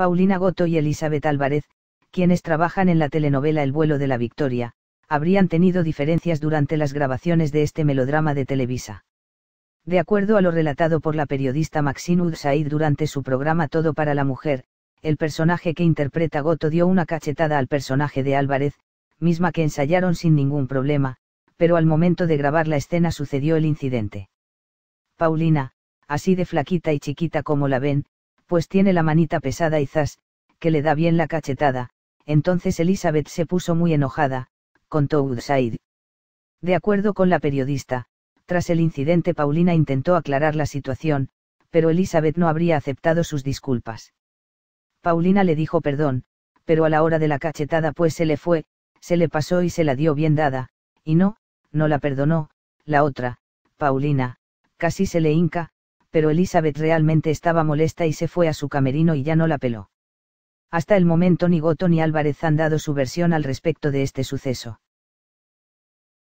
Paulina Goto y Elizabeth Álvarez, quienes trabajan en la telenovela El vuelo de la Victoria, habrían tenido diferencias durante las grabaciones de este melodrama de Televisa. De acuerdo a lo relatado por la periodista Maxine Udsaid durante su programa Todo para la Mujer, el personaje que interpreta Goto dio una cachetada al personaje de Álvarez, misma que ensayaron sin ningún problema, pero al momento de grabar la escena sucedió el incidente. Paulina, así de flaquita y chiquita como la ven, pues tiene la manita pesada y zas, que le da bien la cachetada, entonces Elizabeth se puso muy enojada, contó Woodside. De acuerdo con la periodista, tras el incidente Paulina intentó aclarar la situación, pero Elizabeth no habría aceptado sus disculpas. Paulina le dijo perdón, pero a la hora de la cachetada pues se le fue, se le pasó y se la dio bien dada, y no, no la perdonó, la otra, Paulina, casi se le hinca, pero Elizabeth realmente estaba molesta y se fue a su camerino y ya no la peló. Hasta el momento ni Goto ni Álvarez han dado su versión al respecto de este suceso.